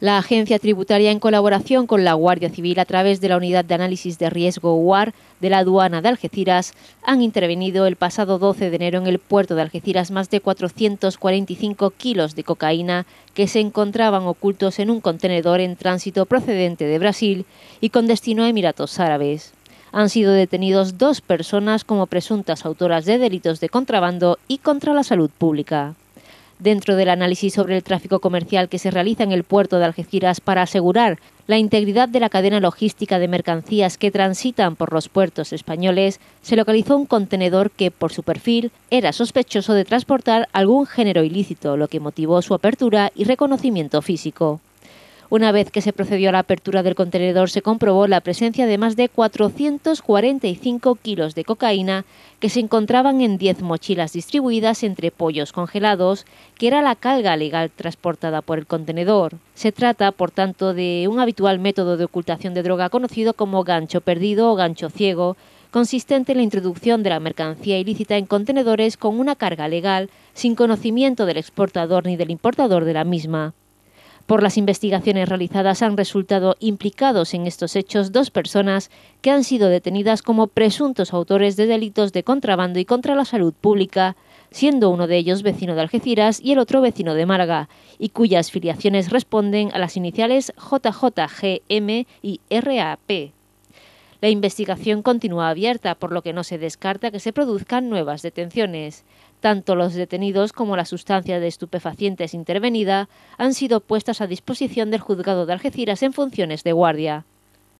La agencia tributaria, en colaboración con la Guardia Civil a través de la Unidad de Análisis de Riesgo UAR de la Aduana de Algeciras, han intervenido el pasado 12 de enero en el puerto de Algeciras más de 445 kilos de cocaína que se encontraban ocultos en un contenedor en tránsito procedente de Brasil y con destino a Emiratos Árabes. Han sido detenidos dos personas como presuntas autoras de delitos de contrabando y contra la salud pública dentro del análisis sobre el tráfico comercial que se realiza en el puerto de Algeciras para asegurar la integridad de la cadena logística de mercancías que transitan por los puertos españoles, se localizó un contenedor que, por su perfil, era sospechoso de transportar algún género ilícito, lo que motivó su apertura y reconocimiento físico. Una vez que se procedió a la apertura del contenedor, se comprobó la presencia de más de 445 kilos de cocaína que se encontraban en 10 mochilas distribuidas entre pollos congelados, que era la carga legal transportada por el contenedor. Se trata, por tanto, de un habitual método de ocultación de droga conocido como gancho perdido o gancho ciego, consistente en la introducción de la mercancía ilícita en contenedores con una carga legal, sin conocimiento del exportador ni del importador de la misma. Por las investigaciones realizadas han resultado implicados en estos hechos dos personas que han sido detenidas como presuntos autores de delitos de contrabando y contra la salud pública, siendo uno de ellos vecino de Algeciras y el otro vecino de Málaga, y cuyas filiaciones responden a las iniciales JJGM y RAP. La investigación continúa abierta, por lo que no se descarta que se produzcan nuevas detenciones. Tanto los detenidos como la sustancia de estupefacientes intervenida han sido puestas a disposición del juzgado de Algeciras en funciones de guardia.